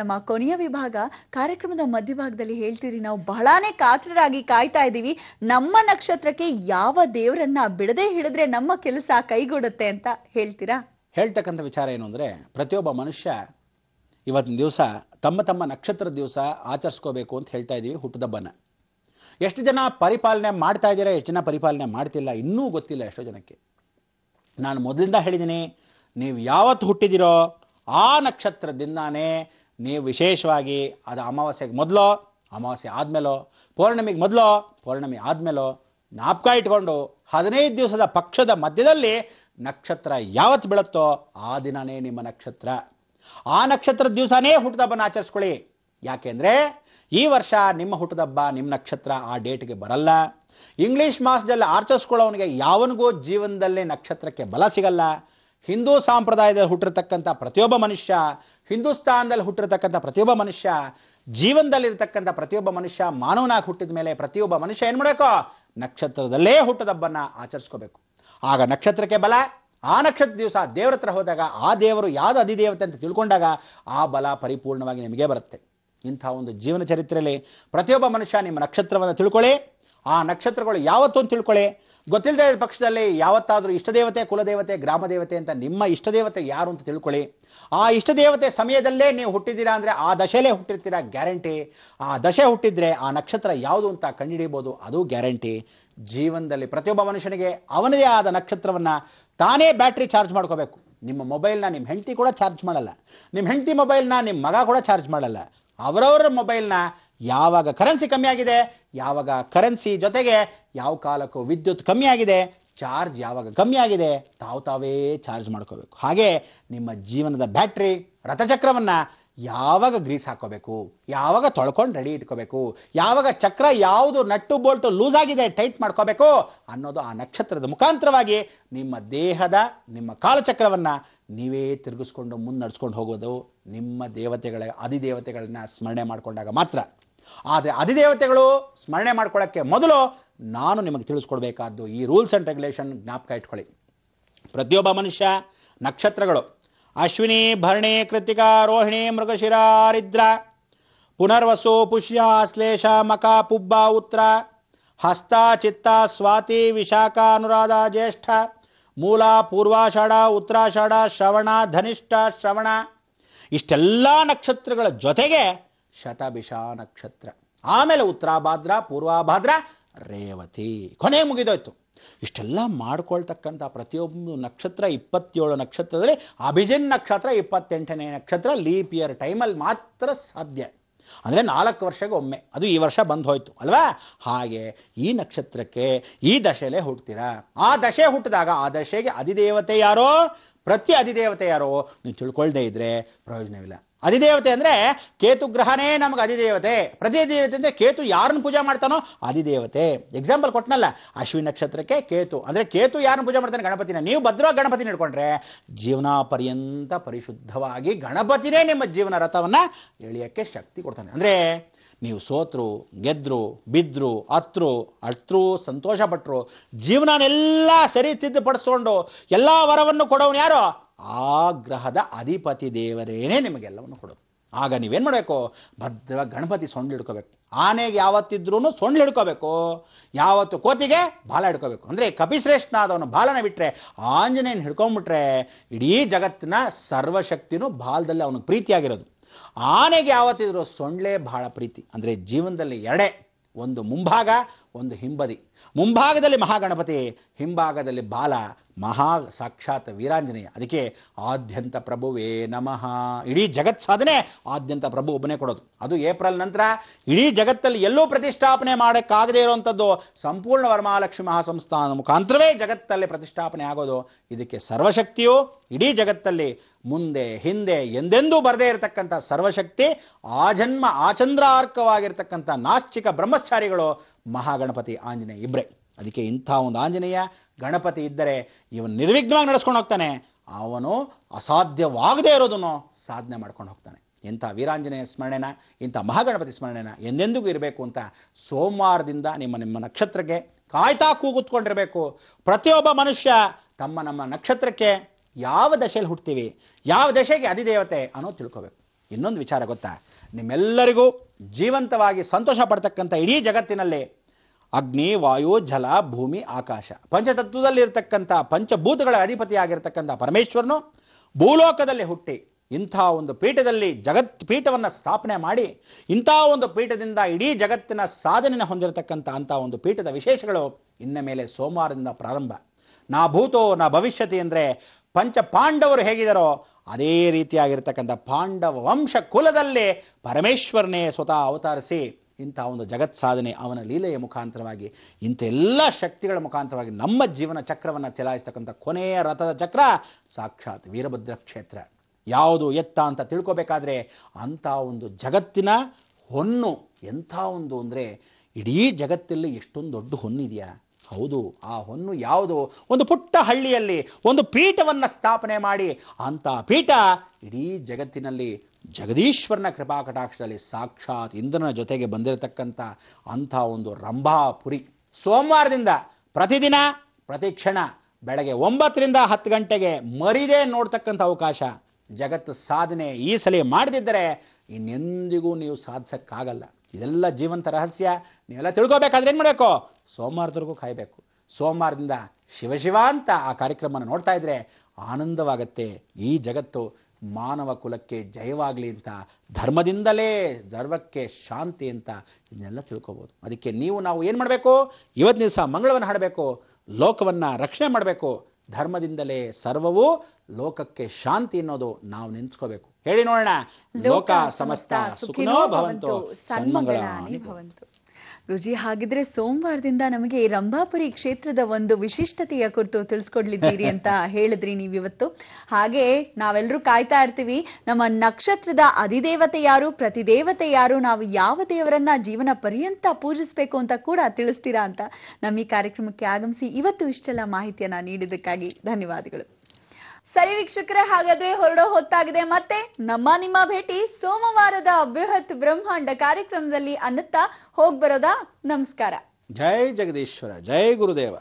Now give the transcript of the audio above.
ನಮ್ಮ ಕೊನೆಯ ವಿಭಾಗ ಕಾರ್ಯಕ್ರಮದ ಮಧ್ಯಭಾಗದಲ್ಲಿ ಹೇಳ್ತೀರಿ ನಾವು ಬಹಳನೇ ಕಾತರರಾಗಿ ಕಾಯ್ತಾ ಇದ್ದೀವಿ ನಮ್ಮ ನಕ್ಷತ್ರಕ್ಕೆ ಯಾವ ದೇವರನ್ನ ಬಿಡದೆ ಹಿಡಿದ್ರೆ ನಮ್ಮ ಕೆಲಸ ಕೈಗೂಡುತ್ತೆ ಅಂತ ಹೇಳ್ತೀರಾ ಹೇಳ್ತಕ್ಕಂಥ ವಿಚಾರ ಏನು ಅಂದ್ರೆ ಪ್ರತಿಯೊಬ್ಬ ಮನುಷ್ಯ ಇವತ್ತಿನ ದಿವಸ ತಮ್ಮ ತಮ್ಮ ನಕ್ಷತ್ರ ದಿವಸ ಆಚರಿಸ್ಕೋಬೇಕು ಅಂತ ಹೇಳ್ತಾ ಇದ್ದೀವಿ ಹುಟ್ಟದಬ್ಬನ ಎಷ್ಟು ಜನ ಪರಿಪಾಲನೆ ಮಾಡ್ತಾ ಇದ್ದೀರಾ ಎಷ್ಟು ಜನ ಪರಿಪಾಲನೆ ಮಾಡ್ತಿಲ್ಲ ಇನ್ನೂ ಗೊತ್ತಿಲ್ಲ ಎಷ್ಟೋ ಜನಕ್ಕೆ ನಾನು ಮೊದಲಿಂದ ಹೇಳಿದ್ದೀನಿ ನೀವು ಯಾವತ್ತು ಹುಟ್ಟಿದಿರೋ ಆ ನಕ್ಷತ್ರದಿಂದಾನೇ ನೀವು ವಿಶೇಷವಾಗಿ ಅದು ಅಮಾವಾಸ್ಯೆಗೆ ಮೊದಲೋ ಅಮಾವಾಸ್ಯೆ ಆದಮೇಲೋ ಪೌರ್ಣಮಿಗೆ ಮೊದಲೋ ಪೌರ್ಣಮಿ ಆದಮೇಲೋ ಜ್ಞಾಪಕ ಇಟ್ಕೊಂಡು ಹದಿನೈದು ದಿವಸದ ಪಕ್ಷದ ಮಧ್ಯದಲ್ಲಿ ನಕ್ಷತ್ರ ಯಾವತ್ತು ಬೀಳುತ್ತೋ ಆ ದಿನನೇ ನಿಮ್ಮ ನಕ್ಷತ್ರ ಆ ನಕ್ಷತ್ರದ ದಿವಸನೇ ಹುಟ್ಟದಬ್ಬನ ಆಚರಿಸ್ಕೊಳ್ಳಿ ಯಾಕೆಂದರೆ ಈ ವರ್ಷ ನಿಮ್ಮ ಹುಟ್ಟದಬ್ಬ ನಿಮ್ಮ ನಕ್ಷತ್ರ ಆ ಡೇಟ್ಗೆ ಬರಲ್ಲ ಇಂಗ್ಲೀಷ್ ಮಾಸದಲ್ಲಿ ಆಚರಿಸ್ಕೊಳ್ಳೋವನಿಗೆ ಯಾವನಿಗೂ ಜೀವನದಲ್ಲಿ ನಕ್ಷತ್ರಕ್ಕೆ ಬಲ ಸಿಗಲ್ಲ ಹಿಂದೂ ಸಾಂಪ್ರದಾಯದಲ್ಲಿ ಹುಟ್ಟಿರ್ತಕ್ಕಂಥ ಪ್ರತಿಯೊಬ್ಬ ಮನುಷ್ಯ ಹಿಂದೂಸ್ತಾನದಲ್ಲಿ ಹುಟ್ಟಿರ್ತಕ್ಕಂಥ ಪ್ರತಿಯೊಬ್ಬ ಮನುಷ್ಯ ಜೀವನದಲ್ಲಿರ್ತಕ್ಕಂಥ ಪ್ರತಿಯೊಬ್ಬ ಮನುಷ್ಯ ಮಾನವನಾಗಿ ಹುಟ್ಟಿದ ಮೇಲೆ ಪ್ರತಿಯೊಬ್ಬ ಮನುಷ್ಯ ಏನು ಮಾಡಬೇಕು ನಕ್ಷತ್ರದಲ್ಲೇ ಹುಟ್ಟದಬ್ಬನ್ನು ಆಚರಿಸ್ಕೋಬೇಕು ಆಗ ನಕ್ಷತ್ರಕ್ಕೆ ಬಲ ಆ ನಕ್ಷತ್ರ ದಿವಸ ದೇವರ ಹತ್ರ ಹೋದಾಗ ಆ ದೇವರು ಯಾವುದು ಅಧಿದೇವತೆ ಅಂತ ತಿಳ್ಕೊಂಡಾಗ ಆ ಬಲ ಪರಿಪೂರ್ಣವಾಗಿ ನಿಮಗೆ ಬರುತ್ತೆ ಇಂಥ ಒಂದು ಜೀವನ ಚರಿತ್ರೆಯಲ್ಲಿ ಪ್ರತಿಯೊಬ್ಬ ಮನುಷ್ಯ ನಿಮ್ಮ ನಕ್ಷತ್ರವನ್ನು ತಿಳ್ಕೊಳ್ಳಿ ಆ ನಕ್ಷತ್ರಗಳು ಅಂತ ತಿಳ್ಕೊಳ್ಳಿ ಗೊತ್ತಿಲ್ಲದೆ ಪಕ್ಷದಲ್ಲಿ ಯಾವತ್ತಾದರೂ ದೇವತೆ ಕುಲದೇವತೆ ಗ್ರಾಮ ದೇವತೆ ಅಂತ ನಿಮ್ಮ ಇಷ್ಟ ದೇವತೆ ಯಾರು ಅಂತ ತಿಳ್ಕೊಳ್ಳಿ ಆ ಇಷ್ಟ ದೇವತೆ ಸಮಯದಲ್ಲೇ ನೀವು ಹುಟ್ಟಿದ್ದೀರಾ ಅಂದರೆ ಆ ದಶೆಯಲ್ಲೇ ಹುಟ್ಟಿರ್ತೀರಾ ಗ್ಯಾರಂಟಿ ಆ ದಶೆ ಹುಟ್ಟಿದ್ರೆ ಆ ನಕ್ಷತ್ರ ಯಾವುದು ಅಂತ ಕಂಡುಹಿಡಿಯಬಹುದು ಅದು ಗ್ಯಾರಂಟಿ ಜೀವನದಲ್ಲಿ ಪ್ರತಿಯೊಬ್ಬ ಮನುಷ್ಯನಿಗೆ ಅವನದೇ ಆದ ನಕ್ಷತ್ರವನ್ನು ತಾನೇ ಬ್ಯಾಟ್ರಿ ಚಾರ್ಜ್ ಮಾಡ್ಕೋಬೇಕು ನಿಮ್ಮ ಮೊಬೈಲ್ನ ನಿಮ್ಮ ಹೆಂಡತಿ ಕೂಡ ಚಾರ್ಜ್ ಮಾಡಲ್ಲ ನಿಮ್ಮ ಹೆಂಡತಿ ಮೊಬೈಲ್ನ ನಿಮ್ಮ ಮಗ ಕೂಡ ಚಾರ್ಜ್ ಮಾಡಲ್ಲ ಅವರವರ ಮೊಬೈಲ್ನ ಯಾವಾಗ ಕರೆನ್ಸಿ ಕಮ್ಮಿ ಆಗಿದೆ ಯಾವಾಗ ಕರೆನ್ಸಿ ಜೊತೆಗೆ ಯಾವ ಕಾಲಕ್ಕೂ ವಿದ್ಯುತ್ ಕಮ್ಮಿ ಆಗಿದೆ ಚಾರ್ಜ್ ಯಾವಾಗ ಕಮ್ಮಿ ಆಗಿದೆ ತಾವು ತಾವೇ ಚಾರ್ಜ್ ಮಾಡ್ಕೋಬೇಕು ಹಾಗೆ ನಿಮ್ಮ ಜೀವನದ ಬ್ಯಾಟ್ರಿ ರಥಚಕ್ರವನ್ನು ಯಾವಾಗ ಗ್ರೀಸ್ ಹಾಕೋಬೇಕು ಯಾವಾಗ ತೊಳ್ಕೊಂಡು ರೆಡಿ ಇಟ್ಕೋಬೇಕು ಯಾವಾಗ ಚಕ್ರ ಯಾವುದು ನಟ್ಟು ಬೋಲ್ಟು ಲೂಸ್ ಆಗಿದೆ ಟೈಟ್ ಮಾಡ್ಕೋಬೇಕು ಅನ್ನೋದು ಆ ನಕ್ಷತ್ರದ ಮುಖಾಂತರವಾಗಿ ನಿಮ್ಮ ದೇಹದ ನಿಮ್ಮ ಕಾಲಚಕ್ರವನ್ನು ನೀವೇ ತಿರುಗಿಸ್ಕೊಂಡು ಮುನ್ನಡೆಸ್ಕೊಂಡು ಹೋಗೋದು ನಿಮ್ಮ ದೇವತೆಗಳ ಅಧಿದೇವತೆಗಳನ್ನ ಸ್ಮರಣೆ ಮಾಡಿಕೊಂಡಾಗ ಮಾತ್ರ ಆದರೆ ಅಧಿದೇವತೆಗಳು ಸ್ಮರಣೆ ಮಾಡ್ಕೊಳ್ಳೋಕ್ಕೆ ಮೊದಲು ನಾನು ನಿಮಗೆ ತಿಳಿಸ್ಕೊಡ್ಬೇಕಾದ್ದು ಈ ರೂಲ್ಸ್ ಆ್ಯಂಡ್ ರೆಗ್ಯುಲೇಷನ್ ಜ್ಞಾಪಕ ಇಟ್ಕೊಳ್ಳಿ ಪ್ರತಿಯೊಬ್ಬ ಮನುಷ್ಯ ನಕ್ಷತ್ರಗಳು ಅಶ್ವಿನಿ ಭರಣಿ ಕೃತಿಕ ರೋಹಿಣಿ ಮೃಗಶಿರ ರಿದ್ರ ಪುನರ್ವಸು ಪುಷ್ಯ ಶ್ಲೇಷ ಮಕ ಪುಬ್ಬ ಉತ್ತರ ಹಸ್ತ ಚಿತ್ತ ಸ್ವಾತಿ ವಿಶಾಖ ಅನುರಾಧ ಜ್ಯೇಷ್ಠ ಮೂಲ ಪೂರ್ವಾಷಾಢ ಉತ್ತರಾಷಾಢ ಶ್ರವಣ ಧನಿಷ್ಠ ಶ್ರವಣ ಇಷ್ಟೆಲ್ಲ ನಕ್ಷತ್ರಗಳ ಜೊತೆಗೆ ಶತಭಿಷಾ ನಕ್ಷತ್ರ ಆಮೇಲೆ ಉತ್ತರಾಭಾದ್ರ ಪೂರ್ವಾಭಾದ್ರ ರೇವತಿ ಕೊನೆ ಮುಗಿದೋಯ್ತು ಇಷ್ಟೆಲ್ಲ ಮಾಡ್ಕೊಳ್ತಕ್ಕಂಥ ಪ್ರತಿಯೊಂದು ನಕ್ಷತ್ರ ಇಪ್ಪತ್ತೇಳು ನಕ್ಷತ್ರದಲ್ಲಿ ಅಭಿಜಿನ್ ನಕ್ಷತ್ರ ಇಪ್ಪತ್ತೆಂಟನೇ ನಕ್ಷತ್ರ ಲೀಪ್ ಇಯರ್ ಟೈಮಲ್ಲಿ ಮಾತ್ರ ಸಾಧ್ಯ ಅಂದರೆ ನಾಲ್ಕು ವರ್ಷಕ್ಕೆ ಒಮ್ಮೆ ಅದು ಈ ವರ್ಷ ಬಂದು ಹೋಯ್ತು ಅಲ್ವಾ ಹಾಗೆ ಈ ನಕ್ಷತ್ರಕ್ಕೆ ಈ ದಶೆಲೇ ಹುಟ್ತೀರಾ ಆ ದಶೆ ಹುಟ್ಟಿದಾಗ ಆ ದಶೆಗೆ ಅಧಿದೇವತೆ ಯಾರೋ ಪ್ರತಿ ಅಧಿದೇವತೆ ಯಾರೋ ನೀವು ತಿಳ್ಕೊಳ್ದೇ ಇದ್ರೆ ಪ್ರಯೋಜನವಿಲ್ಲ ಅಧಿದೇವತೆ ಅಂದರೆ ಕೇತು ಗ್ರಹನೇ ನಮಗೆ ಅಧಿದೇವತೆ ದೇವತೆ ಅಂದರೆ ಕೇತು ಯಾರನ್ನು ಪೂಜೆ ಮಾಡ್ತಾನೋ ಅಧಿದೇವತೆ ಎಕ್ಸಾಂಪಲ್ ಕೊಟ್ಟನಲ್ಲ ಅಶ್ವಿನಿ ನಕ್ಷತ್ರಕ್ಕೆ ಕೇತು ಅಂದರೆ ಕೇತು ಯಾರನ್ನು ಪೂಜೆ ಮಾಡ್ತಾನೆ ಗಣಪತಿನ ನೀವು ಭದ್ರವಾಗಿ ಗಣಪತಿನ ಇಟ್ಕೊಂಡ್ರೆ ಜೀವನ ಪರ್ಯಂತ ಪರಿಶುದ್ಧವಾಗಿ ಗಣಪತಿನೇ ನಿಮ್ಮ ಜೀವನ ರಥವನ್ನು ಎಳೆಯೋಕ್ಕೆ ಶಕ್ತಿ ಕೊಡ್ತಾನೆ ಅಂದರೆ ನೀವು ಸೋತರು ಗೆದ್ರು ಬಿದ್ರು ಅತ್ರು ಅತ್ರು ಸಂತೋಷಪಟ್ಟರು ಜೀವನನೆಲ್ಲ ಸರಿ ತಿದ್ದುಪಡಿಸ್ಕೊಂಡು ಎಲ್ಲ ವರವನ್ನು ಕೊಡೋನು ಯಾರೋ ಆ ಗ್ರಹದ ಅಧಿಪತಿ ದೇವರೇನೇ ನಿಮಗೆಲ್ಲವನ್ನು ಕೊಡೋದು ಆಗ ನೀವೇನು ಮಾಡಬೇಕು ಭದ್ರ ಗಣಪತಿ ಸೊಂಡ್ಲು ಹಿಡ್ಕೋಬೇಕು ಆನೆಗೆ ಯಾವತ್ತಿದ್ರೂ ಸೊಂಡ್ಲು ಹಿಡ್ಕೋಬೇಕು ಯಾವತ್ತು ಕೋತಿಗೆ ಬಾಲ ಹಿಡ್ಕೋಬೇಕು ಅಂದರೆ ಆದವನು ಬಾಲನ ಬಿಟ್ಟರೆ ಆಂಜನೇಯನ ಹಿಡ್ಕೊಂಬಿಟ್ರೆ ಇಡೀ ಜಗತ್ತಿನ ಸರ್ವಶಕ್ತಿನೂ ಬಾಲದಲ್ಲಿ ಅವನಿಗೆ ಪ್ರೀತಿಯಾಗಿರೋದು ಆನೆಗೆ ಯಾವತ್ತಿದ್ರೂ ಸೊಂಡ್ಲೇ ಬಹಳ ಪ್ರೀತಿ ಅಂದರೆ ಜೀವನದಲ್ಲಿ ಎರಡೇ ಒಂದು ಮುಂಭಾಗ ಒಂದು ಹಿಂಬದಿ ಮುಂಭಾಗದಲ್ಲಿ ಮಹಾಗಣಪತಿ ಹಿಂಭಾಗದಲ್ಲಿ ಬಾಲ ಮಹಾ ಸಾಕ್ಷಾತ್ ವೀರಾಂಜನೇಯ ಅದಕ್ಕೆ ಆದ್ಯಂತ ಪ್ರಭುವೇ ನಮಃ ಇಡೀ ಜಗತ್ ಸಾಧನೆ ಆದ್ಯಂತ ಪ್ರಭು ಒಬ್ಬನೇ ಕೊಡೋದು ಅದು ಏಪ್ರಿಲ್ ನಂತರ ಇಡೀ ಜಗತ್ತಲ್ಲಿ ಎಲ್ಲೂ ಪ್ರತಿಷ್ಠಾಪನೆ ಮಾಡೋಕ್ಕಾಗದೇ ಇರುವಂಥದ್ದು ಸಂಪೂರ್ಣ ವರಮಹಾಲಕ್ಷ್ಮಿ ಮಹಾಸಂಸ್ಥಾನ ಮುಖಾಂತರವೇ ಜಗತ್ತಲ್ಲಿ ಪ್ರತಿಷ್ಠಾಪನೆ ಆಗೋದು ಇದಕ್ಕೆ ಸರ್ವಶಕ್ತಿಯು ಇಡೀ ಜಗತ್ತಲ್ಲಿ ಮುಂದೆ ಹಿಂದೆ ಎಂದೆಂದೂ ಬರದೇ ಇರತಕ್ಕಂಥ ಸರ್ವಶಕ್ತಿ ಆ ಜನ್ಮ ಆಚಂದ್ರಾರ್ಕವಾಗಿರ್ತಕ್ಕಂಥ ನಾಸ್ತಿಕ ಬ್ರಹ್ಮಚಾರಿಗಳು ಮಹಾಗಣ ಗಣಪತಿ ಆಂಜನೇಯ ಇಬ್ಬರೇ ಅದಕ್ಕೆ ಇಂಥ ಒಂದು ಆಂಜನೇಯ ಗಣಪತಿ ಇದ್ದರೆ ಇವನು ನಿರ್ವಿಘ್ನವಾಗಿ ನಡೆಸ್ಕೊಂಡು ಹೋಗ್ತಾನೆ ಅವನು ಅಸಾಧ್ಯವಾಗದೇ ಇರೋದನ್ನು ಸಾಧನೆ ಮಾಡ್ಕೊಂಡು ಹೋಗ್ತಾನೆ ಇಂಥ ವೀರಾಂಜನೇಯ ಸ್ಮರಣೆನ ಇಂಥ ಮಹಾಗಣಪತಿ ಸ್ಮರಣೆನ ಎಂದೆಂದಿಗೂ ಇರಬೇಕು ಅಂತ ಸೋಮವಾರದಿಂದ ನಿಮ್ಮ ನಿಮ್ಮ ನಕ್ಷತ್ರಕ್ಕೆ ಕಾಯ್ತಾ ಕೂಗುತ್ಕೊಂಡಿರಬೇಕು ಪ್ರತಿಯೊಬ್ಬ ಮನುಷ್ಯ ತಮ್ಮ ನಮ್ಮ ನಕ್ಷತ್ರಕ್ಕೆ ಯಾವ ದಶೆಯಲ್ಲಿ ಹುಟ್ತೀವಿ ಯಾವ ದಶೆಗೆ ಅಧಿದೇವತೆ ಅನ್ನೋದು ತಿಳ್ಕೋಬೇಕು ಇನ್ನೊಂದು ವಿಚಾರ ಗೊತ್ತಾ ನಿಮ್ಮೆಲ್ಲರಿಗೂ ಜೀವಂತವಾಗಿ ಸಂತೋಷ ಪಡ್ತಕ್ಕಂಥ ಇಡೀ ಜಗತ್ತಿನಲ್ಲಿ ಅಗ್ನಿ ವಾಯು ಜಲ ಭೂಮಿ ಆಕಾಶ ಪಂಚತತ್ವದಲ್ಲಿರ್ತಕ್ಕಂಥ ಪಂಚಭೂತಗಳ ಅಧಿಪತಿಯಾಗಿರ್ತಕ್ಕಂಥ ಪರಮೇಶ್ವರನು ಭೂಲೋಕದಲ್ಲಿ ಹುಟ್ಟಿ ಇಂಥ ಒಂದು ಪೀಠದಲ್ಲಿ ಜಗತ್ ಪೀಠವನ್ನು ಸ್ಥಾಪನೆ ಮಾಡಿ ಇಂಥ ಒಂದು ಪೀಠದಿಂದ ಇಡೀ ಜಗತ್ತಿನ ಸಾಧನೆಯನ್ನು ಹೊಂದಿರತಕ್ಕಂಥ ಅಂಥ ಒಂದು ಪೀಠದ ವಿಶೇಷಗಳು ಇನ್ನ ಮೇಲೆ ಸೋಮವಾರದಿಂದ ಪ್ರಾರಂಭ ನಾ ಭೂತೋ ನಾ ಭವಿಷ್ಯತಿ ಅಂದರೆ ಪಂಚ ಪಾಂಡವರು ಹೇಗಿದಾರೋ ಅದೇ ರೀತಿಯಾಗಿರ್ತಕ್ಕಂಥ ಪಾಂಡವ ವಂಶ ಕುಲದಲ್ಲಿ ಪರಮೇಶ್ವರನೇ ಸ್ವತಃ ಅವತರಿಸಿ ಇಂಥ ಒಂದು ಜಗತ್ ಸಾಧನೆ ಅವನ ಲೀಲೆಯ ಮುಖಾಂತರವಾಗಿ ಇಂಥೆಲ್ಲ ಶಕ್ತಿಗಳ ಮುಖಾಂತರವಾಗಿ ನಮ್ಮ ಜೀವನ ಚಕ್ರವನ್ನು ಚಲಾಯಿಸ್ತಕ್ಕಂಥ ಕೊನೆಯ ರಥದ ಚಕ್ರ ಸಾಕ್ಷಾತ್ ವೀರಭದ್ರ ಕ್ಷೇತ್ರ ಯಾವುದು ಎತ್ತ ಅಂತ ತಿಳ್ಕೋಬೇಕಾದ್ರೆ ಅಂಥ ಒಂದು ಜಗತ್ತಿನ ಹೊನ್ನು ಎಂಥ ಒಂದು ಅಂದರೆ ಇಡೀ ಜಗತ್ತಲ್ಲಿ ಎಷ್ಟೊಂದು ದೊಡ್ಡ ಹೊನ್ನಿದೆಯಾ ಹೌದು ಆ ಹೊನ್ನು ಯಾವುದು ಒಂದು ಪುಟ್ಟ ಹಳ್ಳಿಯಲ್ಲಿ ಒಂದು ಪೀಠವನ್ನು ಸ್ಥಾಪನೆ ಮಾಡಿ ಅಂಥ ಪೀಠ ಇಡೀ ಜಗತ್ತಿನಲ್ಲಿ ಜಗದೀಶ್ವರನ ಕೃಪಾ ಕಟಾಕ್ಷದಲ್ಲಿ ಸಾಕ್ಷಾತ್ ಇಂದ್ರನ ಜೊತೆಗೆ ಬಂದಿರತಕ್ಕಂಥ ಅಂಥ ಒಂದು ರಂಭಾಪುರಿ ಸೋಮವಾರದಿಂದ ಪ್ರತಿದಿನ ಪ್ರತಿ ಕ್ಷಣ ಬೆಳಗ್ಗೆ ಒಂಬತ್ತರಿಂದ ಹತ್ತು ಗಂಟೆಗೆ ಮರಿದೇ ನೋಡ್ತಕ್ಕಂಥ ಅವಕಾಶ ಜಗತ್ತು ಸಾಧನೆ ಈ ಸಲ ಮಾಡದಿದ್ದರೆ ಇನ್ನೆಂದಿಗೂ ನೀವು ಸಾಧಿಸೋಕ್ಕಾಗಲ್ಲ ಇದೆಲ್ಲ ಜೀವಂತ ರಹಸ್ಯ ನೀವೆಲ್ಲ ತಿಳ್ಕೋಬೇಕಾದ್ರೆ ಏನು ಮಾಡಬೇಕು ಸೋಮವಾರದವರೆಗೂ ಕಾಯಬೇಕು ಸೋಮವಾರದಿಂದ ಶಿವಶಿವ ಅಂತ ಆ ಕಾರ್ಯಕ್ರಮವನ್ನು ನೋಡ್ತಾ ಇದ್ರೆ ಆನಂದವಾಗತ್ತೆ ಈ ಜಗತ್ತು ಮಾನವ ಕುಲಕ್ಕೆ ಜಯವಾಗಲಿ ಅಂತ ಧರ್ಮದಿಂದಲೇ ಸರ್ವಕ್ಕೆ ಶಾಂತಿ ಅಂತ ಇದನ್ನೆಲ್ಲ ತಿಳ್ಕೋಬೋದು ಅದಕ್ಕೆ ನೀವು ನಾವು ಏನು ಮಾಡಬೇಕು ಇವತ್ತು ದಿವಸ ಮಂಗಳವನ್ನು ಹಾಡಬೇಕು ಲೋಕವನ್ನು ರಕ್ಷಣೆ ಮಾಡಬೇಕು ಧರ್ಮದಿಂದಲೇ ಸರ್ವವು ಲೋಕಕ್ಕೆ ಶಾಂತಿ ಅನ್ನೋದು ನಾವು ನೆನೆಸ್ಕೋಬೇಕು ಹೇಳಿ ನೋಡೋಣ ಲೋಕ ಸಮಸ್ತ ಸುಖಿನೋ ಭವಂತು ಸನ್ಮಂಗಳ ರುಜಿ ಹಾಗಿದ್ರೆ ಸೋಮವಾರದಿಂದ ನಮಗೆ ರಂಭಾಪುರಿ ಕ್ಷೇತ್ರದ ಒಂದು ವಿಶಿಷ್ಟತೆಯ ಕುರಿತು ತಿಳಿಸ್ಕೊಡ್ಲಿದ್ದೀರಿ ಅಂತ ಹೇಳಿದ್ರಿ ನೀವು ಇವತ್ತು ಹಾಗೆ ನಾವೆಲ್ಲರೂ ಕಾಯ್ತಾ ಇರ್ತೀವಿ ನಮ್ಮ ನಕ್ಷತ್ರದ ಅಧಿದೇವತೆ ಯಾರು ಪ್ರತಿದೇವತೆ ಯಾರು ನಾವು ಯಾವ ದೇವರನ್ನ ಜೀವನ ಪರ್ಯಂತ ಪೂಜಿಸ್ಬೇಕು ಅಂತ ಕೂಡ ತಿಳಿಸ್ತೀರಾ ಅಂತ ನಮ್ಮ ಈ ಕಾರ್ಯಕ್ರಮಕ್ಕೆ ಆಗಮಿಸಿ ಇವತ್ತು ಇಷ್ಟೆಲ್ಲ ಮಾಹಿತಿಯನ್ನ ನೀಡಿದ್ದಕ್ಕಾಗಿ ಧನ್ಯವಾದಗಳು ಸರಿ ವೀಕ್ಷಕರ ಹಾಗಾದ್ರೆ ಹೊರಡೋ ಹೊತ್ತಾಗಿದೆ ಮತ್ತೆ ನಮ್ಮ ನಿಮ್ಮ ಭೇಟಿ ಸೋಮವಾರದ ಬೃಹತ್ ಬ್ರಹ್ಮಾಂಡ ಕಾರ್ಯಕ್ರಮದಲ್ಲಿ ಅನ್ನುತ್ತಾ ಹೋಗ್ಬರೋದಾ ನಮಸ್ಕಾರ ಜೈ ಜಗದೀಶ್ವರ ಜೈ ಗುರುದೇವ